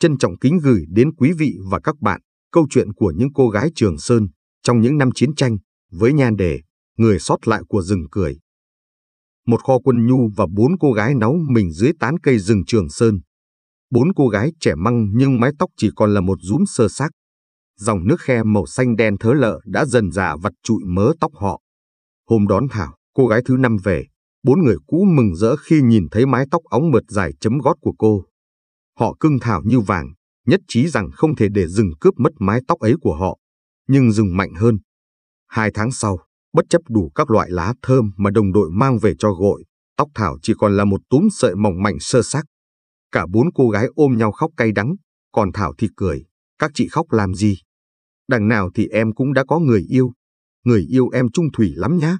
Trân trọng kính gửi đến quý vị và các bạn câu chuyện của những cô gái Trường Sơn trong những năm chiến tranh với nhan đề Người sót lại của rừng cười. Một kho quân nhu và bốn cô gái nấu mình dưới tán cây rừng Trường Sơn. Bốn cô gái trẻ măng nhưng mái tóc chỉ còn là một rúm sơ xác. Dòng nước khe màu xanh đen thớ lợ đã dần già vặt trụi mớ tóc họ. Hôm đón Thảo, cô gái thứ năm về, bốn người cũ mừng rỡ khi nhìn thấy mái tóc óng mượt dài chấm gót của cô. Họ cưng thảo như vàng, nhất trí rằng không thể để rừng cướp mất mái tóc ấy của họ, nhưng rừng mạnh hơn. Hai tháng sau, bất chấp đủ các loại lá thơm mà đồng đội mang về cho gội, tóc Thảo chỉ còn là một túm sợi mỏng mảnh sơ xác. Cả bốn cô gái ôm nhau khóc cay đắng, còn Thảo thì cười, các chị khóc làm gì? Đằng nào thì em cũng đã có người yêu, người yêu em trung thủy lắm nhá.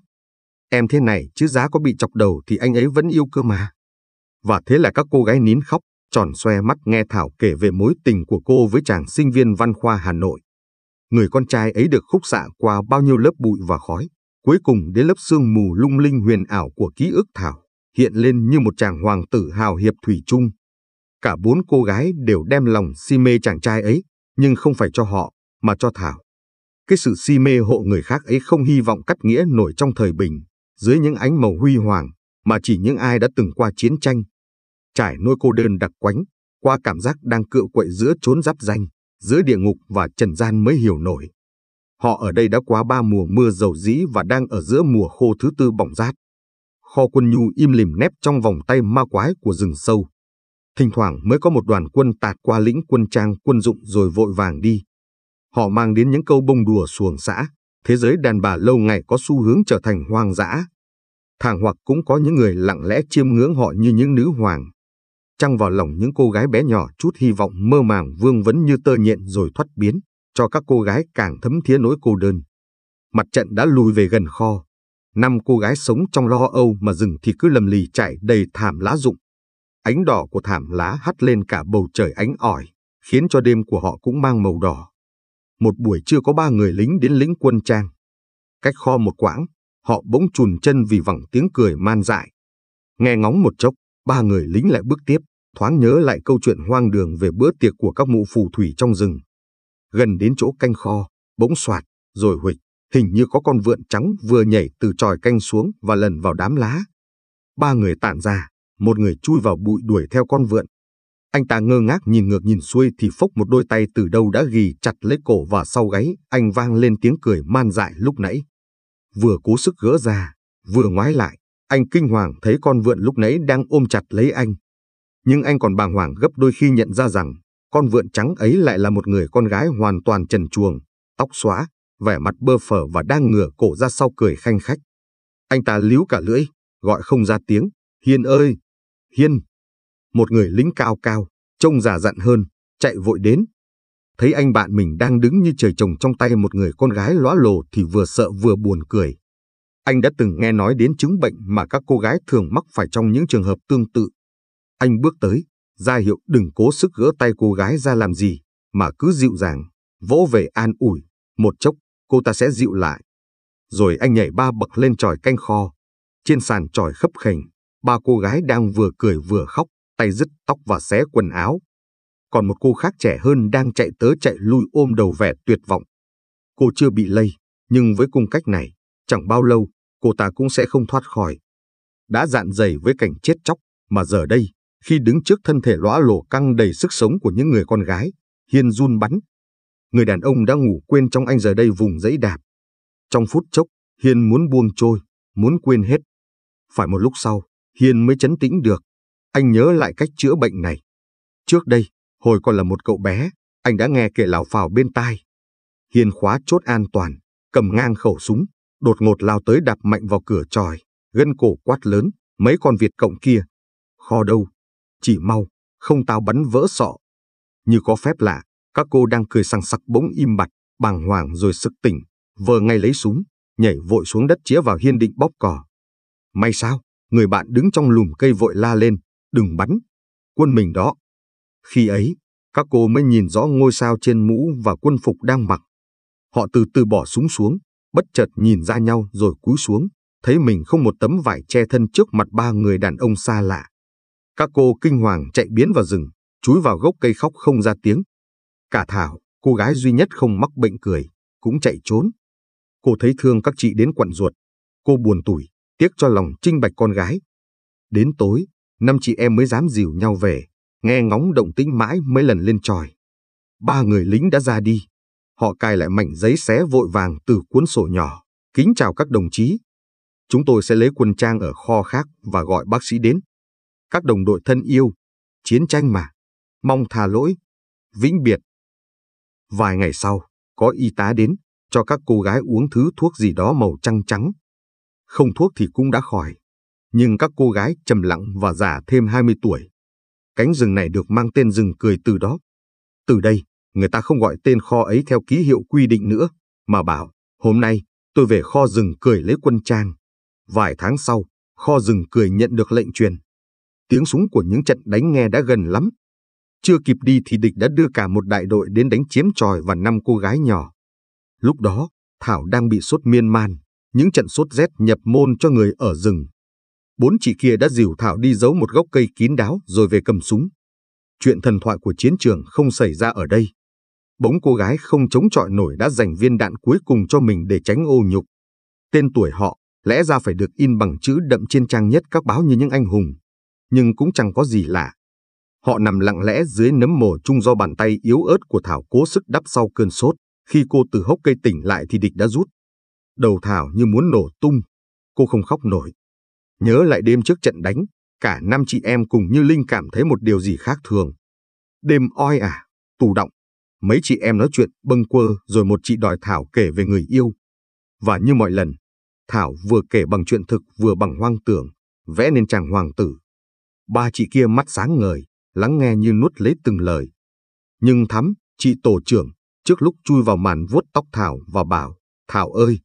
Em thế này chứ giá có bị chọc đầu thì anh ấy vẫn yêu cơ mà. Và thế là các cô gái nín khóc, tròn xoe mắt nghe Thảo kể về mối tình của cô với chàng sinh viên văn khoa Hà Nội. Người con trai ấy được khúc xạ qua bao nhiêu lớp bụi và khói, cuối cùng đến lớp sương mù lung linh huyền ảo của ký ức Thảo, hiện lên như một chàng hoàng tử hào hiệp thủy chung. Cả bốn cô gái đều đem lòng si mê chàng trai ấy, nhưng không phải cho họ, mà cho Thảo. Cái sự si mê hộ người khác ấy không hy vọng cắt nghĩa nổi trong thời bình, dưới những ánh màu huy hoàng, mà chỉ những ai đã từng qua chiến tranh, trải nuôi cô đơn đặc quánh, qua cảm giác đang cựa quậy giữa chốn giáp danh, giữa địa ngục và trần gian mới hiểu nổi. Họ ở đây đã quá ba mùa mưa dầu dĩ và đang ở giữa mùa khô thứ tư bỏng rát. Kho quân nhu im lìm nép trong vòng tay ma quái của rừng sâu. Thỉnh thoảng mới có một đoàn quân tạt qua lĩnh quân trang quân dụng rồi vội vàng đi. Họ mang đến những câu bông đùa xuồng xã, thế giới đàn bà lâu ngày có xu hướng trở thành hoang dã. Thẳng hoặc cũng có những người lặng lẽ chiêm ngưỡng họ như những nữ hoàng trăng vào lòng những cô gái bé nhỏ chút hy vọng mơ màng vương vấn như tơ nhện rồi thoát biến, cho các cô gái càng thấm thía nỗi cô đơn. Mặt trận đã lùi về gần kho. Năm cô gái sống trong lo âu mà rừng thì cứ lầm lì chạy đầy thảm lá rụng. Ánh đỏ của thảm lá hắt lên cả bầu trời ánh ỏi, khiến cho đêm của họ cũng mang màu đỏ. Một buổi chưa có ba người lính đến lính quân trang. Cách kho một quãng, họ bỗng chùn chân vì vẳng tiếng cười man dại. Nghe ngóng một chốc, ba người lính lại bước tiếp thoáng nhớ lại câu chuyện hoang đường về bữa tiệc của các mụ phù thủy trong rừng. Gần đến chỗ canh kho, bỗng soạt, rồi huỵch, hình như có con vượn trắng vừa nhảy từ tròi canh xuống và lần vào đám lá. Ba người tản ra, một người chui vào bụi đuổi theo con vượn. Anh ta ngơ ngác nhìn ngược nhìn xuôi thì phốc một đôi tay từ đâu đã ghi chặt lấy cổ và sau gáy, anh vang lên tiếng cười man dại lúc nãy. Vừa cố sức gỡ ra, vừa ngoái lại, anh kinh hoàng thấy con vượn lúc nãy đang ôm chặt lấy anh, nhưng anh còn bàng hoàng gấp đôi khi nhận ra rằng con vượn trắng ấy lại là một người con gái hoàn toàn trần chuồng, tóc xóa, vẻ mặt bơ phở và đang ngửa cổ ra sau cười khanh khách. Anh ta líu cả lưỡi, gọi không ra tiếng, Hiên ơi! Hiên! Một người lính cao cao, trông già dặn hơn, chạy vội đến. Thấy anh bạn mình đang đứng như trời trồng trong tay một người con gái lóa lồ thì vừa sợ vừa buồn cười. Anh đã từng nghe nói đến chứng bệnh mà các cô gái thường mắc phải trong những trường hợp tương tự, anh bước tới, ra hiệu đừng cố sức gỡ tay cô gái ra làm gì, mà cứ dịu dàng, vỗ về an ủi, một chốc, cô ta sẽ dịu lại. Rồi anh nhảy ba bậc lên tròi canh kho. Trên sàn tròi khấp khềnh, ba cô gái đang vừa cười vừa khóc, tay dứt tóc và xé quần áo. Còn một cô khác trẻ hơn đang chạy tớ chạy lui ôm đầu vẻ tuyệt vọng. Cô chưa bị lây, nhưng với cung cách này, chẳng bao lâu, cô ta cũng sẽ không thoát khỏi. Đã dạn dày với cảnh chết chóc, mà giờ đây, khi đứng trước thân thể lõa lổ căng đầy sức sống của những người con gái, Hiên run bắn. Người đàn ông đã ngủ quên trong anh giờ đây vùng dẫy đạp. Trong phút chốc, Hiên muốn buông trôi, muốn quên hết. Phải một lúc sau, Hiên mới chấn tĩnh được. Anh nhớ lại cách chữa bệnh này. Trước đây, hồi còn là một cậu bé, anh đã nghe kể lào phào bên tai. Hiên khóa chốt an toàn, cầm ngang khẩu súng, đột ngột lao tới đạp mạnh vào cửa tròi, gân cổ quát lớn, mấy con Việt cộng kia. Kho đâu, chỉ mau, không tao bắn vỡ sọ. Như có phép lạ, các cô đang cười sằng sặc bỗng im bặt, bàng hoàng rồi sực tỉnh, vờ ngay lấy súng, nhảy vội xuống đất chĩa vào hiên định bóp cò. May sao, người bạn đứng trong lùm cây vội la lên, đừng bắn, quân mình đó. Khi ấy, các cô mới nhìn rõ ngôi sao trên mũ và quân phục đang mặc. Họ từ từ bỏ súng xuống, bất chợt nhìn ra nhau rồi cúi xuống, thấy mình không một tấm vải che thân trước mặt ba người đàn ông xa lạ. Các cô kinh hoàng chạy biến vào rừng, chúi vào gốc cây khóc không ra tiếng. Cả Thảo, cô gái duy nhất không mắc bệnh cười, cũng chạy trốn. Cô thấy thương các chị đến quặn ruột. Cô buồn tủi, tiếc cho lòng trinh bạch con gái. Đến tối, năm chị em mới dám dìu nhau về, nghe ngóng động tĩnh mãi mấy lần lên tròi. Ba người lính đã ra đi. Họ cài lại mảnh giấy xé vội vàng từ cuốn sổ nhỏ. Kính chào các đồng chí. Chúng tôi sẽ lấy quân trang ở kho khác và gọi bác sĩ đến các đồng đội thân yêu, chiến tranh mà, mong tha lỗi, vĩnh biệt. Vài ngày sau, có y tá đến, cho các cô gái uống thứ thuốc gì đó màu trắng trắng. Không thuốc thì cũng đã khỏi, nhưng các cô gái trầm lặng và già thêm 20 tuổi. Cánh rừng này được mang tên rừng cười từ đó. Từ đây, người ta không gọi tên kho ấy theo ký hiệu quy định nữa, mà bảo, hôm nay, tôi về kho rừng cười lấy quân trang. Vài tháng sau, kho rừng cười nhận được lệnh truyền tiếng súng của những trận đánh nghe đã gần lắm. Chưa kịp đi thì địch đã đưa cả một đại đội đến đánh chiếm tròi và năm cô gái nhỏ. Lúc đó, Thảo đang bị sốt miên man, những trận sốt rét nhập môn cho người ở rừng. Bốn chị kia đã dìu Thảo đi giấu một gốc cây kín đáo rồi về cầm súng. Chuyện thần thoại của chiến trường không xảy ra ở đây. Bỗng cô gái không chống chọi nổi đã dành viên đạn cuối cùng cho mình để tránh ô nhục. Tên tuổi họ lẽ ra phải được in bằng chữ đậm trên trang nhất các báo như những anh hùng, nhưng cũng chẳng có gì lạ. Họ nằm lặng lẽ dưới nấm mồ chung do bàn tay yếu ớt của Thảo cố sức đắp sau cơn sốt. Khi cô từ hốc cây tỉnh lại thì địch đã rút. Đầu Thảo như muốn nổ tung. Cô không khóc nổi. Nhớ lại đêm trước trận đánh, cả năm chị em cùng như Linh cảm thấy một điều gì khác thường. Đêm oi à, tù động. Mấy chị em nói chuyện bâng quơ rồi một chị đòi Thảo kể về người yêu. Và như mọi lần, Thảo vừa kể bằng chuyện thực vừa bằng hoang tưởng, vẽ nên chàng hoàng tử. Ba chị kia mắt sáng ngời, lắng nghe như nuốt lấy từng lời. Nhưng thắm, chị tổ trưởng, trước lúc chui vào màn vuốt tóc Thảo và bảo, Thảo ơi,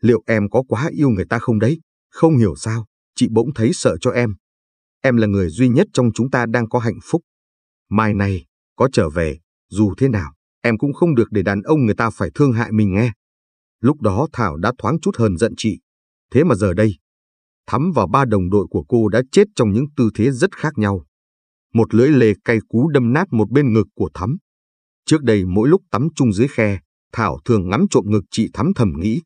liệu em có quá yêu người ta không đấy? Không hiểu sao, chị bỗng thấy sợ cho em. Em là người duy nhất trong chúng ta đang có hạnh phúc. Mai này, có trở về, dù thế nào, em cũng không được để đàn ông người ta phải thương hại mình nghe. Lúc đó Thảo đã thoáng chút hờn giận chị. Thế mà giờ đây, Thắm và ba đồng đội của cô đã chết trong những tư thế rất khác nhau. Một lưỡi lê cay cú đâm nát một bên ngực của Thắm. Trước đây mỗi lúc tắm chung dưới khe, Thảo thường ngắm trộm ngực chị Thắm thầm nghĩ.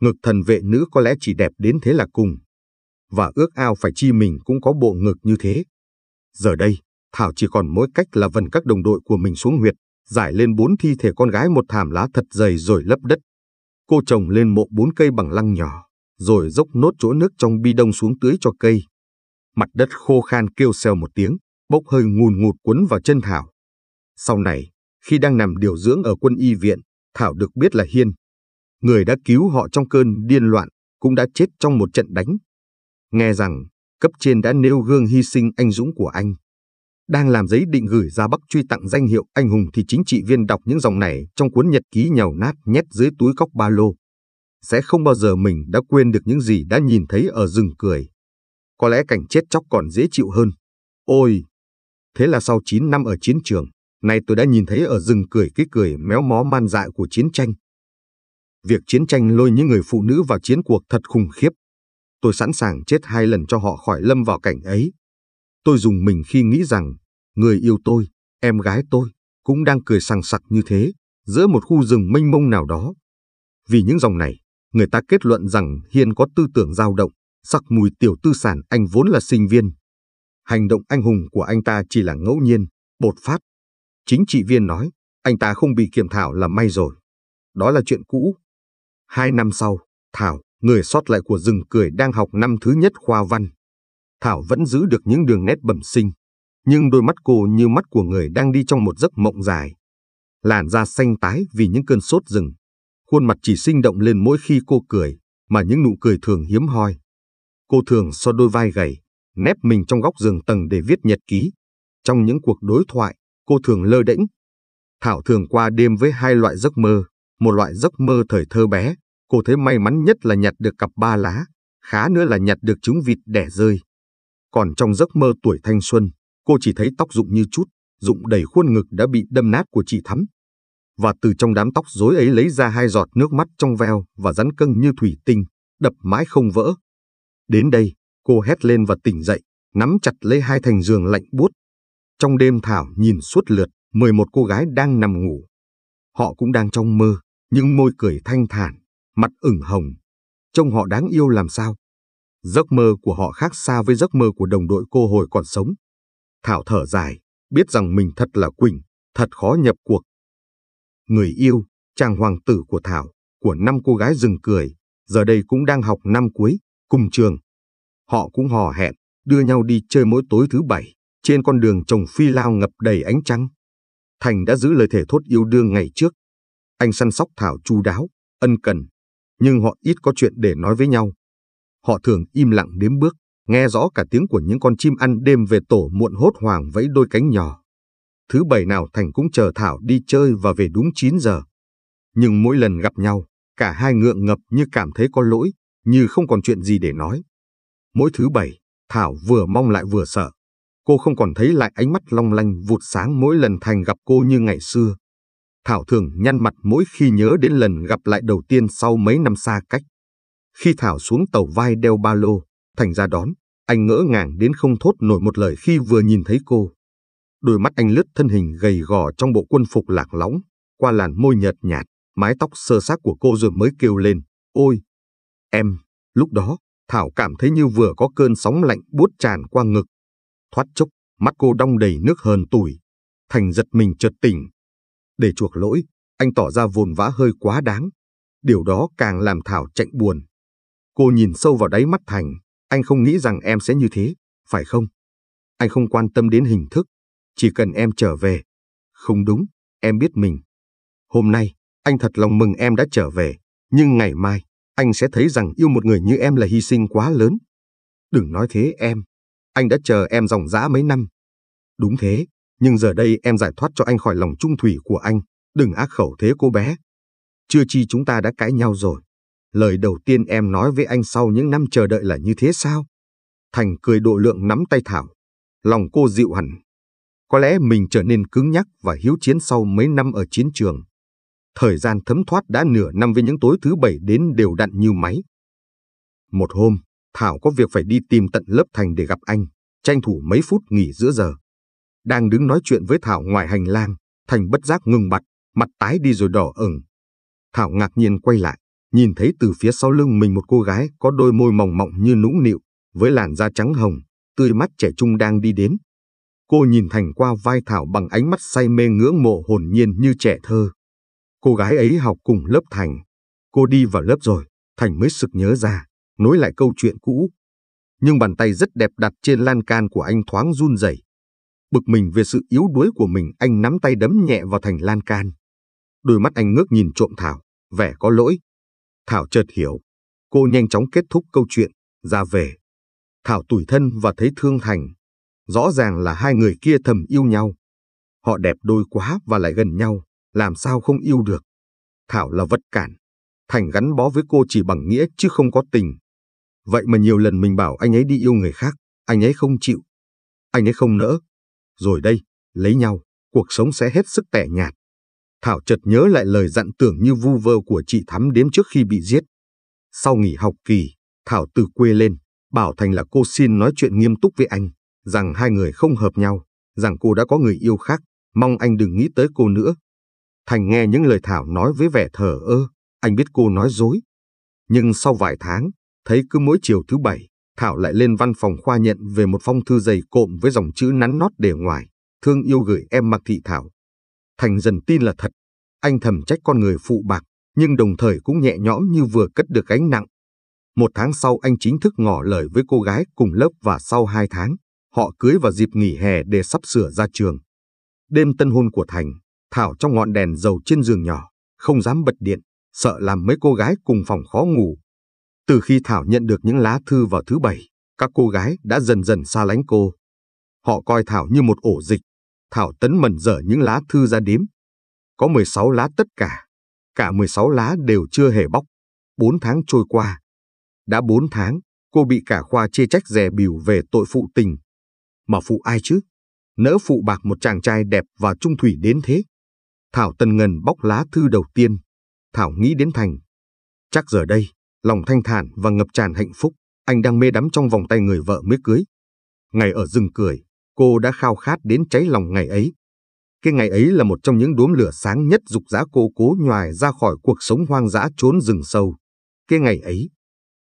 Ngực thần vệ nữ có lẽ chỉ đẹp đến thế là cùng. Và ước ao phải chi mình cũng có bộ ngực như thế. Giờ đây, Thảo chỉ còn mỗi cách là vần các đồng đội của mình xuống huyệt, giải lên bốn thi thể con gái một thảm lá thật dày rồi lấp đất. Cô trồng lên mộ bốn cây bằng lăng nhỏ rồi dốc nốt chỗ nước trong bi đông xuống tưới cho cây. Mặt đất khô khan kêu xèo một tiếng, bốc hơi ngùn ngụt cuốn vào chân Thảo. Sau này, khi đang nằm điều dưỡng ở quân y viện, Thảo được biết là Hiên. Người đã cứu họ trong cơn điên loạn, cũng đã chết trong một trận đánh. Nghe rằng, cấp trên đã nêu gương hy sinh anh dũng của anh. Đang làm giấy định gửi ra Bắc truy tặng danh hiệu anh hùng thì chính trị viên đọc những dòng này trong cuốn nhật ký nhầu nát nhét dưới túi cóc ba lô sẽ không bao giờ mình đã quên được những gì đã nhìn thấy ở rừng cười. Có lẽ cảnh chết chóc còn dễ chịu hơn. Ôi! Thế là sau 9 năm ở chiến trường, nay tôi đã nhìn thấy ở rừng cười cái cười méo mó man dại của chiến tranh. Việc chiến tranh lôi những người phụ nữ vào chiến cuộc thật khủng khiếp. Tôi sẵn sàng chết hai lần cho họ khỏi lâm vào cảnh ấy. Tôi dùng mình khi nghĩ rằng, người yêu tôi, em gái tôi, cũng đang cười sằng sặc như thế, giữa một khu rừng mênh mông nào đó. Vì những dòng này, người ta kết luận rằng Hiên có tư tưởng dao động, sắc mùi tiểu tư sản anh vốn là sinh viên. Hành động anh hùng của anh ta chỉ là ngẫu nhiên, bột phát. Chính trị viên nói, anh ta không bị kiểm thảo là may rồi. Đó là chuyện cũ. Hai năm sau, Thảo, người sót lại của rừng cười đang học năm thứ nhất khoa văn. Thảo vẫn giữ được những đường nét bẩm sinh, nhưng đôi mắt cô như mắt của người đang đi trong một giấc mộng dài. Làn da xanh tái vì những cơn sốt rừng, Khuôn mặt chỉ sinh động lên mỗi khi cô cười, mà những nụ cười thường hiếm hoi. Cô thường so đôi vai gầy, nép mình trong góc giường tầng để viết nhật ký. Trong những cuộc đối thoại, cô thường lơ đễnh. Thảo thường qua đêm với hai loại giấc mơ, một loại giấc mơ thời thơ bé, cô thấy may mắn nhất là nhặt được cặp ba lá, khá nữa là nhặt được trứng vịt đẻ rơi. Còn trong giấc mơ tuổi thanh xuân, cô chỉ thấy tóc rụng như chút, rụng đầy khuôn ngực đã bị đâm nát của chị Thắm, và từ trong đám tóc rối ấy lấy ra hai giọt nước mắt trong veo và rắn cân như thủy tinh, đập mãi không vỡ. Đến đây, cô hét lên và tỉnh dậy, nắm chặt lấy hai thành giường lạnh buốt. Trong đêm Thảo nhìn suốt lượt, 11 cô gái đang nằm ngủ. Họ cũng đang trong mơ, nhưng môi cười thanh thản, mặt ửng hồng. Trông họ đáng yêu làm sao. Giấc mơ của họ khác xa với giấc mơ của đồng đội cô hồi còn sống. Thảo thở dài, biết rằng mình thật là quỳnh, thật khó nhập cuộc người yêu, chàng hoàng tử của Thảo, của năm cô gái rừng cười, giờ đây cũng đang học năm cuối, cùng trường. Họ cũng hò hẹn, đưa nhau đi chơi mỗi tối thứ bảy, trên con đường trồng phi lao ngập đầy ánh trăng. Thành đã giữ lời thể thốt yêu đương ngày trước. Anh săn sóc Thảo chu đáo, ân cần, nhưng họ ít có chuyện để nói với nhau. Họ thường im lặng đếm bước, nghe rõ cả tiếng của những con chim ăn đêm về tổ muộn hốt hoàng vẫy đôi cánh nhỏ thứ bảy nào Thành cũng chờ Thảo đi chơi và về đúng 9 giờ. Nhưng mỗi lần gặp nhau, cả hai ngượng ngập như cảm thấy có lỗi, như không còn chuyện gì để nói. Mỗi thứ bảy, Thảo vừa mong lại vừa sợ. Cô không còn thấy lại ánh mắt long lanh vụt sáng mỗi lần Thành gặp cô như ngày xưa. Thảo thường nhăn mặt mỗi khi nhớ đến lần gặp lại đầu tiên sau mấy năm xa cách. Khi Thảo xuống tàu vai đeo ba lô, Thành ra đón, anh ngỡ ngàng đến không thốt nổi một lời khi vừa nhìn thấy cô. Đôi mắt anh lướt thân hình gầy gò trong bộ quân phục lạc lõng, qua làn môi nhợt nhạt, mái tóc sơ xác của cô rồi mới kêu lên, ôi! Em! Lúc đó, Thảo cảm thấy như vừa có cơn sóng lạnh buốt tràn qua ngực. Thoát chốc, mắt cô đong đầy nước hờn tủi. Thành giật mình chợt tỉnh. Để chuộc lỗi, anh tỏ ra vồn vã hơi quá đáng. Điều đó càng làm Thảo chạy buồn. Cô nhìn sâu vào đáy mắt Thành, anh không nghĩ rằng em sẽ như thế, phải không? Anh không quan tâm đến hình thức, chỉ cần em trở về. Không đúng, em biết mình. Hôm nay, anh thật lòng mừng em đã trở về. Nhưng ngày mai, anh sẽ thấy rằng yêu một người như em là hy sinh quá lớn. Đừng nói thế em. Anh đã chờ em dòng dã mấy năm. Đúng thế, nhưng giờ đây em giải thoát cho anh khỏi lòng trung thủy của anh. Đừng ác khẩu thế cô bé. Chưa chi chúng ta đã cãi nhau rồi. Lời đầu tiên em nói với anh sau những năm chờ đợi là như thế sao? Thành cười độ lượng nắm tay Thảo. Lòng cô dịu hẳn, có lẽ mình trở nên cứng nhắc và hiếu chiến sau mấy năm ở chiến trường. Thời gian thấm thoát đã nửa năm với những tối thứ bảy đến đều đặn như máy. Một hôm, Thảo có việc phải đi tìm tận lớp thành để gặp anh, tranh thủ mấy phút nghỉ giữa giờ. Đang đứng nói chuyện với Thảo ngoài hành lang, Thành bất giác ngừng bặt, mặt tái đi rồi đỏ ửng. Thảo ngạc nhiên quay lại, nhìn thấy từ phía sau lưng mình một cô gái có đôi môi mỏng mọng như nũng nịu, với làn da trắng hồng, tươi mắt trẻ trung đang đi đến, Cô nhìn Thành qua vai Thảo bằng ánh mắt say mê ngưỡng mộ hồn nhiên như trẻ thơ. Cô gái ấy học cùng lớp Thành. Cô đi vào lớp rồi, Thành mới sực nhớ ra, nối lại câu chuyện cũ. Nhưng bàn tay rất đẹp đặt trên lan can của anh thoáng run rẩy. Bực mình về sự yếu đuối của mình anh nắm tay đấm nhẹ vào thành lan can. Đôi mắt anh ngước nhìn trộm Thảo, vẻ có lỗi. Thảo chợt hiểu. Cô nhanh chóng kết thúc câu chuyện, ra về. Thảo tủi thân và thấy thương Thành, Rõ ràng là hai người kia thầm yêu nhau. Họ đẹp đôi quá và lại gần nhau, làm sao không yêu được. Thảo là vật cản. Thành gắn bó với cô chỉ bằng nghĩa chứ không có tình. Vậy mà nhiều lần mình bảo anh ấy đi yêu người khác, anh ấy không chịu. Anh ấy không nỡ. Rồi đây, lấy nhau, cuộc sống sẽ hết sức tẻ nhạt. Thảo chợt nhớ lại lời dặn tưởng như vu vơ của chị Thắm đếm trước khi bị giết. Sau nghỉ học kỳ, Thảo từ quê lên, bảo Thành là cô xin nói chuyện nghiêm túc với anh rằng hai người không hợp nhau, rằng cô đã có người yêu khác, mong anh đừng nghĩ tới cô nữa. Thành nghe những lời Thảo nói với vẻ thờ ơ, anh biết cô nói dối. Nhưng sau vài tháng, thấy cứ mỗi chiều thứ bảy, Thảo lại lên văn phòng khoa nhận về một phong thư dày cộm với dòng chữ nắn nót để ngoài, thương yêu gửi em Mạc Thị Thảo. Thành dần tin là thật, anh thầm trách con người phụ bạc, nhưng đồng thời cũng nhẹ nhõm như vừa cất được gánh nặng. Một tháng sau anh chính thức ngỏ lời với cô gái cùng lớp và sau hai tháng, Họ cưới vào dịp nghỉ hè để sắp sửa ra trường. Đêm tân hôn của Thành, Thảo trong ngọn đèn dầu trên giường nhỏ, không dám bật điện, sợ làm mấy cô gái cùng phòng khó ngủ. Từ khi Thảo nhận được những lá thư vào thứ bảy, các cô gái đã dần dần xa lánh cô. Họ coi Thảo như một ổ dịch. Thảo tấn mẩn dở những lá thư ra đếm. Có 16 lá tất cả. Cả 16 lá đều chưa hề bóc. bốn tháng trôi qua. Đã bốn tháng, cô bị cả khoa chê trách dè biểu về tội phụ tình mà phụ ai chứ? Nỡ phụ bạc một chàng trai đẹp và trung thủy đến thế. Thảo Tân Ngân bóc lá thư đầu tiên. Thảo nghĩ đến Thành. Chắc giờ đây, lòng thanh thản và ngập tràn hạnh phúc, anh đang mê đắm trong vòng tay người vợ mới cưới. Ngày ở rừng cười, cô đã khao khát đến cháy lòng ngày ấy. Cái ngày ấy là một trong những đốm lửa sáng nhất dục dã cô cố nhoài ra khỏi cuộc sống hoang dã trốn rừng sâu. Cái ngày ấy,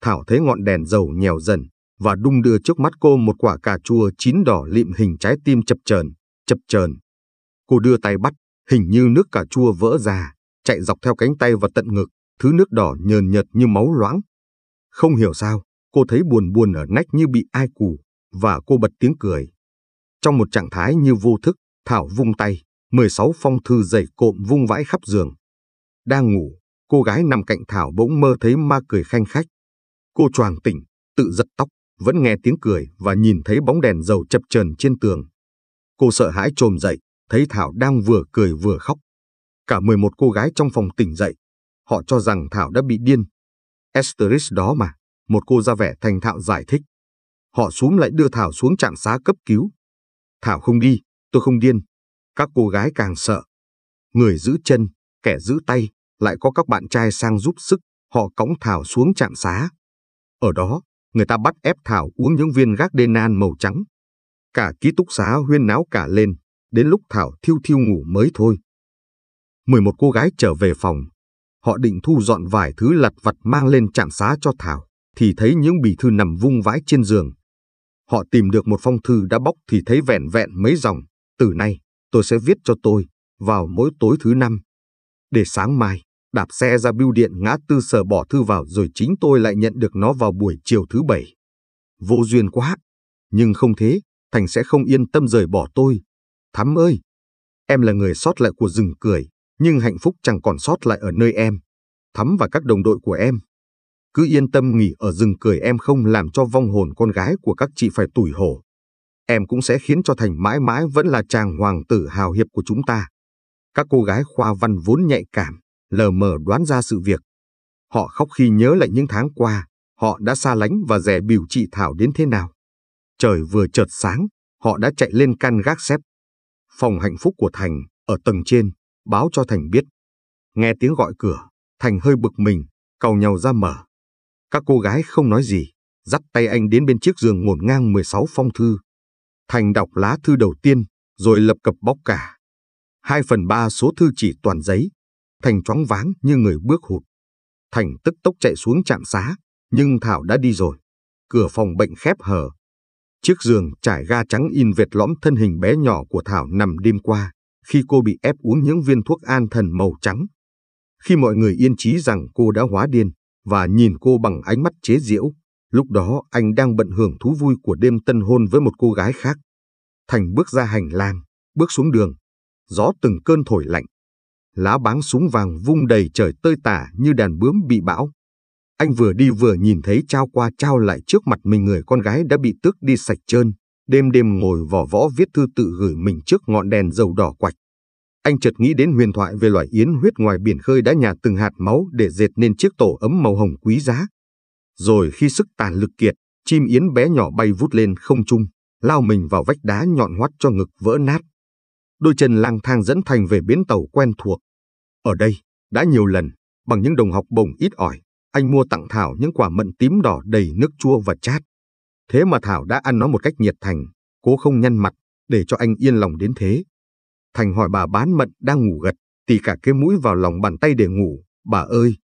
Thảo thấy ngọn đèn dầu nhèo dần, và đung đưa trước mắt cô một quả cà chua chín đỏ lịm hình trái tim chập chờn, chập chờn. Cô đưa tay bắt, hình như nước cà chua vỡ ra, chạy dọc theo cánh tay và tận ngực, thứ nước đỏ nhờn nhợt như máu loãng. Không hiểu sao, cô thấy buồn buồn ở nách như bị ai cù, và cô bật tiếng cười. Trong một trạng thái như vô thức, Thảo vung tay, 16 phong thư dày cộm vung vãi khắp giường. Đang ngủ, cô gái nằm cạnh Thảo bỗng mơ thấy ma cười khanh khách. Cô choàng tỉnh, tự giật tóc, vẫn nghe tiếng cười và nhìn thấy bóng đèn dầu chập chờn trên tường. Cô sợ hãi trồm dậy, thấy Thảo đang vừa cười vừa khóc. Cả 11 cô gái trong phòng tỉnh dậy, họ cho rằng Thảo đã bị điên. Asterisk đó mà, một cô ra vẻ thành thạo giải thích. Họ xuống lại đưa Thảo xuống trạm xá cấp cứu. Thảo không đi, tôi không điên. Các cô gái càng sợ. Người giữ chân, kẻ giữ tay, lại có các bạn trai sang giúp sức, họ cõng Thảo xuống trạm xá. Ở đó, người ta bắt ép Thảo uống những viên gác đê nan màu trắng. Cả ký túc xá huyên náo cả lên, đến lúc Thảo thiêu thiêu ngủ mới thôi. 11 cô gái trở về phòng, họ định thu dọn vài thứ lặt vặt mang lên trạm xá cho Thảo, thì thấy những bì thư nằm vung vãi trên giường. Họ tìm được một phong thư đã bóc thì thấy vẹn vẹn mấy dòng, từ nay tôi sẽ viết cho tôi, vào mỗi tối thứ năm, để sáng mai đạp xe ra bưu điện ngã tư sở bỏ thư vào rồi chính tôi lại nhận được nó vào buổi chiều thứ bảy. Vô duyên quá, nhưng không thế, Thành sẽ không yên tâm rời bỏ tôi. Thắm ơi, em là người sót lại của rừng cười, nhưng hạnh phúc chẳng còn sót lại ở nơi em. Thắm và các đồng đội của em. Cứ yên tâm nghỉ ở rừng cười em không làm cho vong hồn con gái của các chị phải tủi hổ. Em cũng sẽ khiến cho Thành mãi mãi vẫn là chàng hoàng tử hào hiệp của chúng ta. Các cô gái khoa văn vốn nhạy cảm, lờ mờ đoán ra sự việc. Họ khóc khi nhớ lại những tháng qua, họ đã xa lánh và rẻ biểu chị Thảo đến thế nào. Trời vừa chợt sáng, họ đã chạy lên căn gác xếp. Phòng hạnh phúc của Thành, ở tầng trên, báo cho Thành biết. Nghe tiếng gọi cửa, Thành hơi bực mình, cầu nhau ra mở. Các cô gái không nói gì, dắt tay anh đến bên chiếc giường ngổn ngang 16 phong thư. Thành đọc lá thư đầu tiên, rồi lập cập bóc cả. Hai phần ba số thư chỉ toàn giấy, Thành choáng váng như người bước hụt. Thành tức tốc chạy xuống trạm xá, nhưng Thảo đã đi rồi. Cửa phòng bệnh khép hờ. Chiếc giường trải ga trắng in vệt lõm thân hình bé nhỏ của Thảo nằm đêm qua, khi cô bị ép uống những viên thuốc an thần màu trắng. Khi mọi người yên trí rằng cô đã hóa điên và nhìn cô bằng ánh mắt chế giễu, lúc đó anh đang bận hưởng thú vui của đêm tân hôn với một cô gái khác. Thành bước ra hành lang, bước xuống đường. Gió từng cơn thổi lạnh, lá báng súng vàng vung đầy trời tơi tả như đàn bướm bị bão. Anh vừa đi vừa nhìn thấy trao qua trao lại trước mặt mình người con gái đã bị tước đi sạch trơn, đêm đêm ngồi vỏ võ viết thư tự gửi mình trước ngọn đèn dầu đỏ quạch. Anh chợt nghĩ đến huyền thoại về loài yến huyết ngoài biển khơi đã nhà từng hạt máu để dệt nên chiếc tổ ấm màu hồng quý giá. Rồi khi sức tàn lực kiệt, chim yến bé nhỏ bay vút lên không trung, lao mình vào vách đá nhọn hoắt cho ngực vỡ nát. Đôi chân lang thang dẫn Thành về bến tàu quen thuộc, ở đây, đã nhiều lần, bằng những đồng học bổng ít ỏi, anh mua tặng Thảo những quả mận tím đỏ đầy nước chua và chát. Thế mà Thảo đã ăn nó một cách nhiệt thành, cố không nhăn mặt, để cho anh yên lòng đến thế. Thành hỏi bà bán mận đang ngủ gật, tì cả cái mũi vào lòng bàn tay để ngủ, bà ơi.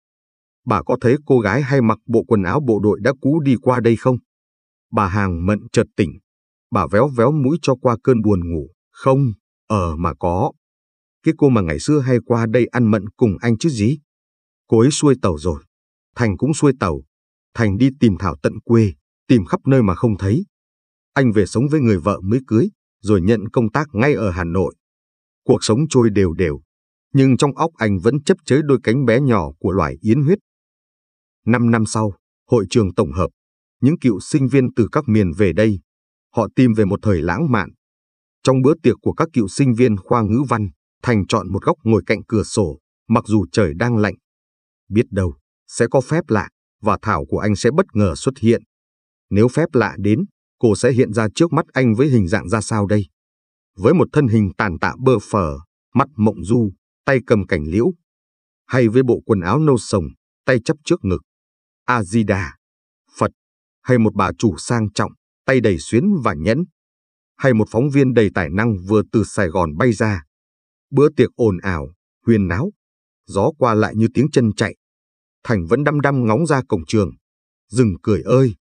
Bà có thấy cô gái hay mặc bộ quần áo bộ đội đã cũ đi qua đây không? Bà hàng mận chợt tỉnh, bà véo véo mũi cho qua cơn buồn ngủ, không, ờ mà có. Cái cô mà ngày xưa hay qua đây ăn mận cùng anh chứ gì? Cô ấy xuôi tàu rồi. Thành cũng xuôi tàu. Thành đi tìm Thảo tận quê, tìm khắp nơi mà không thấy. Anh về sống với người vợ mới cưới, rồi nhận công tác ngay ở Hà Nội. Cuộc sống trôi đều đều, nhưng trong óc anh vẫn chấp chới đôi cánh bé nhỏ của loài yến huyết. Năm năm sau, hội trường tổng hợp, những cựu sinh viên từ các miền về đây, họ tìm về một thời lãng mạn. Trong bữa tiệc của các cựu sinh viên khoa ngữ văn, Thành chọn một góc ngồi cạnh cửa sổ, mặc dù trời đang lạnh. Biết đâu, sẽ có phép lạ, và thảo của anh sẽ bất ngờ xuất hiện. Nếu phép lạ đến, cô sẽ hiện ra trước mắt anh với hình dạng ra sao đây? Với một thân hình tàn tạ bơ phờ, mắt mộng du, tay cầm cảnh liễu. Hay với bộ quần áo nâu sồng, tay chắp trước ngực. A-di-đà, Phật, hay một bà chủ sang trọng, tay đầy xuyến và nhẫn. Hay một phóng viên đầy tài năng vừa từ Sài Gòn bay ra, Bữa tiệc ồn ào, huyên náo, gió qua lại như tiếng chân chạy. Thành vẫn đăm đăm ngóng ra cổng trường. Dừng cười ơi!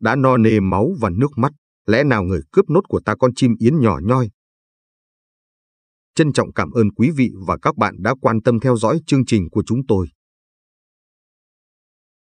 Đã no nề máu và nước mắt, lẽ nào người cướp nốt của ta con chim yến nhỏ nhoi? Trân trọng cảm ơn quý vị và các bạn đã quan tâm theo dõi chương trình của chúng tôi.